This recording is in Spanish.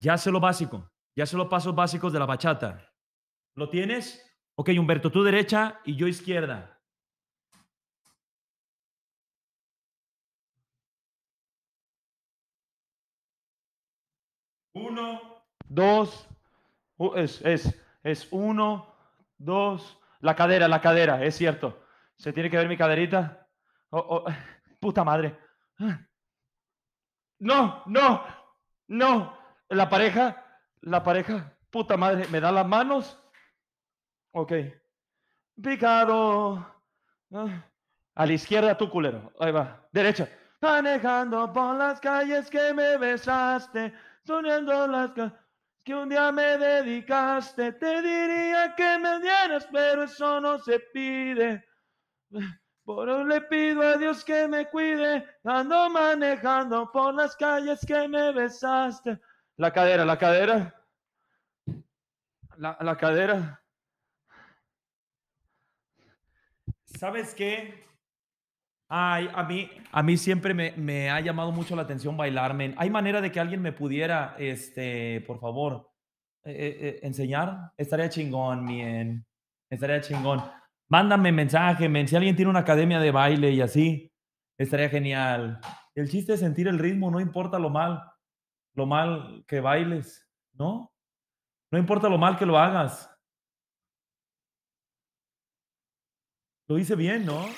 Ya sé lo básico, ya sé los pasos básicos de la bachata. ¿Lo tienes? Ok, Humberto, tú derecha y yo izquierda. Uno, dos, es, es, es uno, dos, la cadera, la cadera, es cierto. ¿Se tiene que ver mi caderita? oh, oh puta madre. No, no, no, la pareja, la pareja, puta madre, me da las manos. Ok. Picado. Ah. A la izquierda tu culero. Ahí va. Derecha. Manejando por las calles que me besaste, soñando las que un día me dedicaste. Te diría que me dieras, pero eso no se pide. Por hoy le pido a Dios que me cuide, ando manejando por las calles que me besaste. La cadera, la cadera. La, cadera. ¿Sabes qué? Ay, a mí, a mí siempre me, ha llamado mucho la atención bailarme. ¿Hay manera de que alguien me pudiera, este, por favor, eh, eh, eh, enseñar? Estaría chingón, bien. Estaría chingón. Mándame mensaje, men. Si alguien tiene una academia de baile y así, estaría genial. El chiste es sentir el ritmo, no importa lo mal lo mal que bailes, ¿no? No importa lo mal que lo hagas. Lo hice bien, ¿no?